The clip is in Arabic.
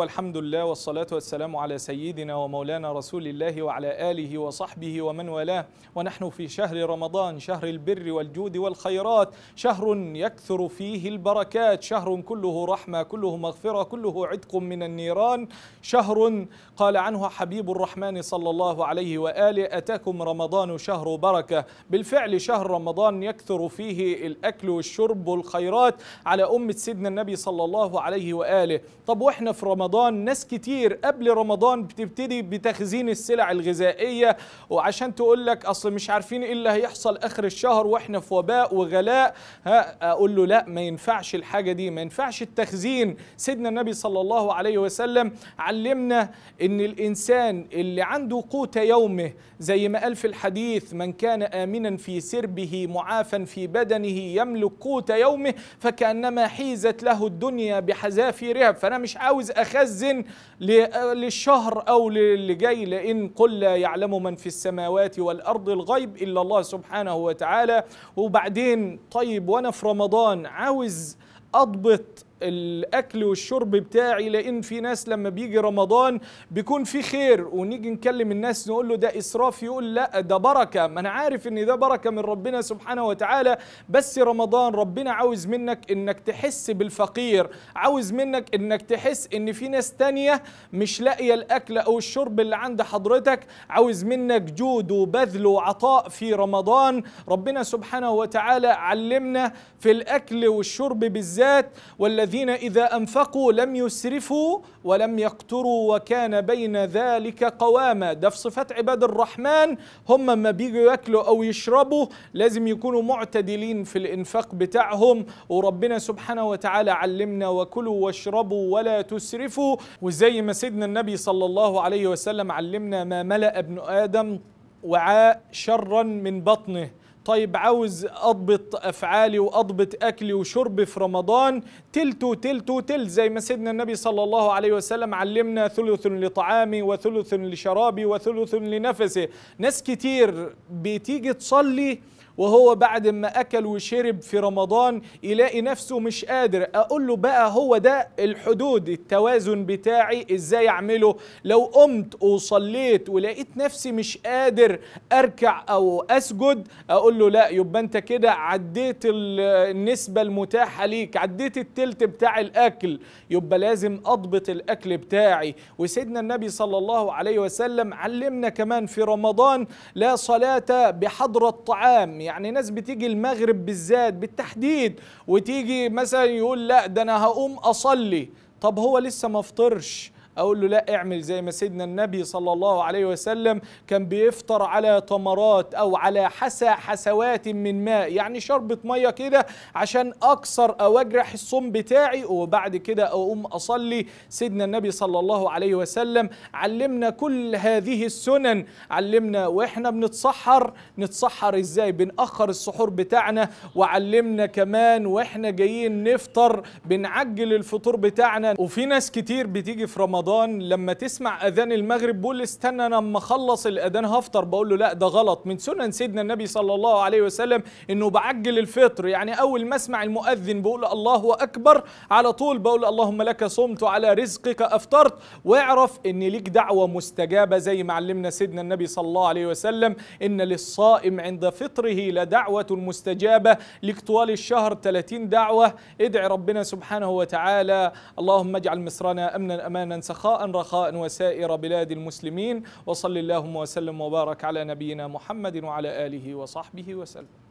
والحمد لله والصلاة والسلام على سيدنا ومولانا رسول الله وعلى آله وصحبه ومن والاه ونحن في شهر رمضان شهر البر والجود والخيرات شهر يكثر فيه البركات شهر كله رحمة كله مغفرة كله عتق من النيران شهر قال عنه حبيب الرحمن صلى الله عليه وآله أتاكم رمضان شهر بركة بالفعل شهر رمضان يكثر فيه الأكل والشرب والخيرات على أمة سيدنا النبي صلى الله عليه وآله طب وإحنا في رمضان رمضان ناس كتير قبل رمضان بتبتدي بتخزين السلع الغذائية وعشان تقول لك أصل مش عارفين إيه اللي هيحصل آخر الشهر وإحنا في وباء وغلاء ها أقول له لا ما ينفعش الحاجة دي ما ينفعش التخزين سيدنا النبي صلى الله عليه وسلم علمنا إن الإنسان اللي عنده قوت يومه زي ما قال في الحديث من كان آمنا في سربه معافا في بدنه يملك قوت يومه فكأنما حيزت له الدنيا بحذافيرها فأنا مش عاوز أخاف يخزن للشهر أو اللي جاي لأن قل لا يعلم من في السماوات والأرض الغيب إلا الله سبحانه وتعالى وبعدين طيب وأنا في رمضان عاوز أضبط الاكل والشرب بتاعي لان في ناس لما بيجي رمضان بيكون في خير ونيجي نكلم الناس نقول له ده اسراف يقول لا ده بركه ما انا عارف ان ده بركه من ربنا سبحانه وتعالى بس رمضان ربنا عاوز منك انك تحس بالفقير عاوز منك انك تحس ان في ناس تانية مش لاقيه الاكل او الشرب اللي عند حضرتك عاوز منك جود وبذل وعطاء في رمضان ربنا سبحانه وتعالى علمنا في الاكل والشرب بالذات والذي الذين إذا أنفقوا لم يسرفوا ولم يقتروا وكان بين ذلك قواما ده في صفات عباد الرحمن هم ما بيجوا ياكلوا أو يشربوا لازم يكونوا معتدلين في الإنفاق بتاعهم وربنا سبحانه وتعالى علمنا وكلوا واشربوا ولا تسرفوا وزي ما سيدنا النبي صلى الله عليه وسلم علمنا ما ملأ ابن آدم وعاء شرا من بطنه طيب عاوز اضبط افعالي واضبط اكلي وشربي في رمضان تلتو تلتو تل زي ما سيدنا النبي صلى الله عليه وسلم علمنا ثلث لطعامي وثلث لشرابي وثلث لنفسي ناس كتير بتيجي تصلي وهو بعد ما أكل وشرب في رمضان يلاقي نفسه مش قادر أقول له بقى هو ده الحدود التوازن بتاعي إزاي أعمله لو قمت وصليت ولقيت نفسي مش قادر أركع أو أسجد أقول له لا يبقى أنت كده عديت النسبة المتاحة ليك عديت التلت بتاع الأكل يبقى لازم أضبط الأكل بتاعي وسيدنا النبي صلى الله عليه وسلم علمنا كمان في رمضان لا صلاة بحضر الطعام يعني ناس بتيجي المغرب بالذات بالتحديد وتيجي مثلا يقول لا ده انا هقوم اصلي طب هو لسه ما فطرش اقول له لا اعمل زي ما سيدنا النبي صلى الله عليه وسلم كان بيفطر على تمرات او على حسى حسوات من ماء يعني شربة مية كده عشان اكسر او اجرح الصوم بتاعي وبعد كده اقوم اصلي سيدنا النبي صلى الله عليه وسلم علمنا كل هذه السنن علمنا واحنا بنتسحر نتسحر ازاي بنأخر السحور بتاعنا وعلمنا كمان واحنا جايين نفطر بنعجل الفطور بتاعنا وفي ناس كتير بتيجي في رمضان رمضان لما تسمع اذان المغرب بقول استنى انا اما اخلص الاذان هفطر بقول له لا ده غلط من سنن سيدنا النبي صلى الله عليه وسلم انه بعجل الفطر يعني اول ما اسمع المؤذن بقول الله اكبر على طول بقول اللهم لك صمت على رزقك افطرت واعرف ان ليك دعوه مستجابه زي ما علمنا سيدنا النبي صلى الله عليه وسلم ان للصائم عند فطره لدعوه مستجابه لك طوال الشهر 30 دعوه ادعي ربنا سبحانه وتعالى اللهم اجعل مصرنا امنا امانا سخاء رخاء وسائر بلاد المسلمين وصل اللهم وسلم وبارك على نبينا محمد وعلى آله وصحبه وسلم